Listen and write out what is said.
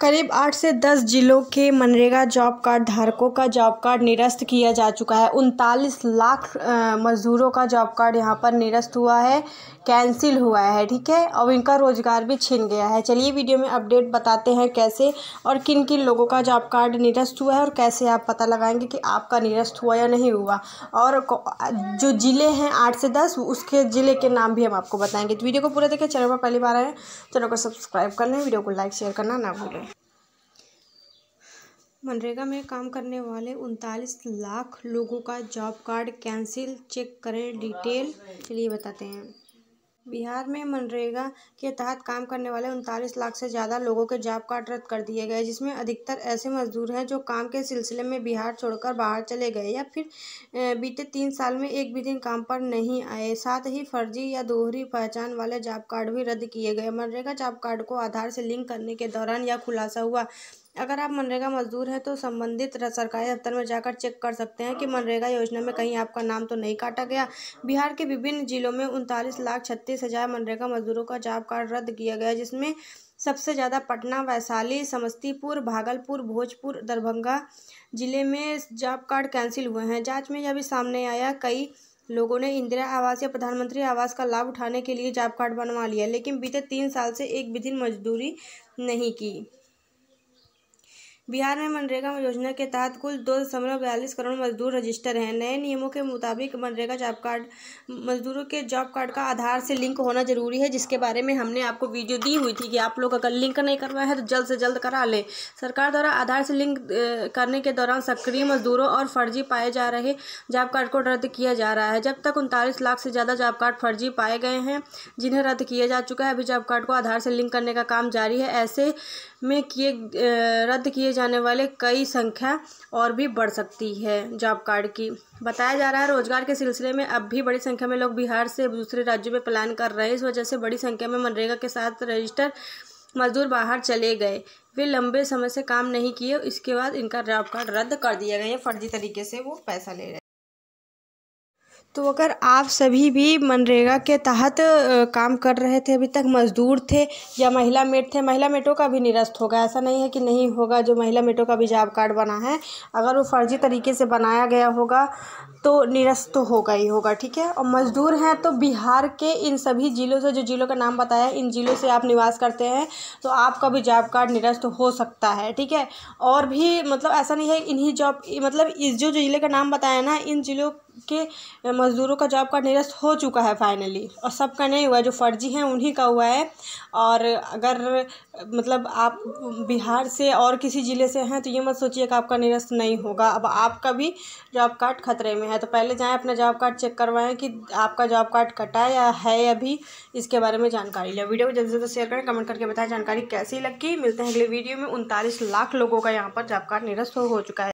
करीब आठ से दस जिलों के मनरेगा जॉब कार्ड धारकों का जॉब कार्ड निरस्त किया जा चुका है उनतालीस लाख मज़दूरों का जॉब कार्ड यहाँ पर निरस्त हुआ है कैंसिल हुआ है ठीक है और इनका रोज़गार भी छिन गया है चलिए वीडियो में अपडेट बताते हैं कैसे और किन किन लोगों का जॉब कार्ड निरस्त हुआ है और कैसे आप पता लगाएंगे कि आपका निरस्त हुआ या नहीं हुआ और जो ज़िले हैं आठ से दस उसके ज़िले के नाम भी हम आपको बताएँगे तो वीडियो को पूरा देखें चैनल पर पहली बार आए चैनल को सब्सक्राइब कर लें वीडियो को लाइक शेयर करना ना भूलें मनरेगा में काम करने वाले उनतालीस लाख लोगों का जॉब कार्ड कैंसिल चेक करें डिटेल के लिए बताते हैं बिहार में मनरेगा के तहत काम करने वाले उनतालीस लाख से ज़्यादा लोगों के जॉब कार्ड रद्द कर दिए गए जिसमें अधिकतर ऐसे मजदूर हैं जो काम के सिलसिले में बिहार छोड़कर बाहर चले गए या फिर बीते तीन साल में एक भी दिन काम पर नहीं आए साथ ही फर्जी या दोहरी पहचान वाले जॉब कार्ड भी रद्द किए गए मनरेगा जॉब कार्ड को आधार से लिंक करने के दौरान यह खुलासा हुआ अगर आप मनरेगा मजदूर हैं तो संबंधित सरकारी दफ्तर में जाकर चेक कर सकते हैं कि हाँ। मनरेगा योजना में कहीं आपका नाम तो नहीं काटा गया बिहार के विभिन्न जिलों में उनतालीस लाख छत्तीस हज़ार मनरेगा मजदूरों का जॉब कार्ड रद्द किया गया जिसमें सबसे ज़्यादा पटना वैशाली समस्तीपुर भागलपुर भोजपुर दरभंगा जिले में जॉब कार्ड कैंसिल हुए हैं जाँच में यह भी सामने आया कई लोगों ने इंदिरा आवास या प्रधानमंत्री आवास का लाभ उठाने के लिए जॉब कार्ड बनवा लिया लेकिन बीते तीन साल से एक भी दिन मजदूरी नहीं की बिहार में मनरेगा योजना के तहत कुल दो दशमलव बयालीस करोड़ मजदूर रजिस्टर हैं नए नियमों के मुताबिक मनरेगा जॉब कार्ड मजदूरों के जॉब कार्ड का आधार से लिंक होना जरूरी है जिसके बारे में हमने आपको वीडियो दी हुई थी कि आप लोग अगर लिंक नहीं करवाए हैं तो जल्द से जल्द करा लें सरकार द्वारा आधार से लिंक करने के दौरान सक्रिय मजदूरों और फर्जी पाए जा रहे जॉब कार्ड को रद्द किया जा रहा है जब तक उनतालीस लाख से ज़्यादा जॉब कार्ड फर्जी पाए गए हैं जिन्हें रद्द किया जा चुका है अभी जॉब कार्ड को आधार से लिंक करने का काम जारी है ऐसे में किए रद्द किए जाने वाले कई संख्या और भी बढ़ सकती है जॉब कार्ड की बताया जा रहा है रोजगार के सिलसिले में अब भी बड़ी संख्या में लोग बिहार से दूसरे राज्यों में प्लान कर रहे हैं इस वजह से बड़ी संख्या में मनरेगा के साथ रजिस्टर मजदूर बाहर चले गए वे लंबे समय से काम नहीं किए इसके बाद इनका जॉब कार्ड रद्द कर दिया गया फर्जी तरीके से वो पैसा ले रहे तो अगर आप सभी भी मनरेगा के तहत काम कर रहे थे अभी तक मज़दूर थे या महिला मेट थे महिला मेटों का भी निरस्त होगा ऐसा नहीं है कि नहीं होगा जो महिला मेटों का भी जॉब कार्ड बना है अगर वो फर्जी तरीके से बनाया गया होगा तो निरस्त तो होगा ही होगा ठीक है और मज़दूर हैं तो बिहार के इन सभी ज़िलों से जो ज़िलों का नाम बताया इन ज़िलों से आप निवास करते हैं तो आपका भी जॉब कार्ड निरस्त हो सकता है ठीक है और भी मतलब ऐसा नहीं है इन्हीं जॉब मतलब इस जो जो ज़िले का नाम बताया ना इन ज़िलों के मज़दूरों का जॉब कार्ड निरस्त हो चुका है फाइनली और सबका नहीं हुआ जो फर्जी हैं उन्हीं का हुआ है और अगर मतलब आप बिहार से और किसी ज़िले से हैं तो ये मत सोचिए कि आपका निरस्त नहीं होगा अब आपका भी जॉब कार्ड खतरे में है तो पहले जाएँ अपना जॉब कार्ड चेक करवाएँ कि आपका जॉब कार्ड कटा या है अभी इसके बारे में जानकारी लें वीडियो को जल्द से जल्द शेयर करें कमेंट करके बताएं जानकारी कैसी लगी मिलते हैं अगले वीडियो में उनतालीस लाख लोगों का यहाँ पर जॉब कार्ड निरस्त हो चुका है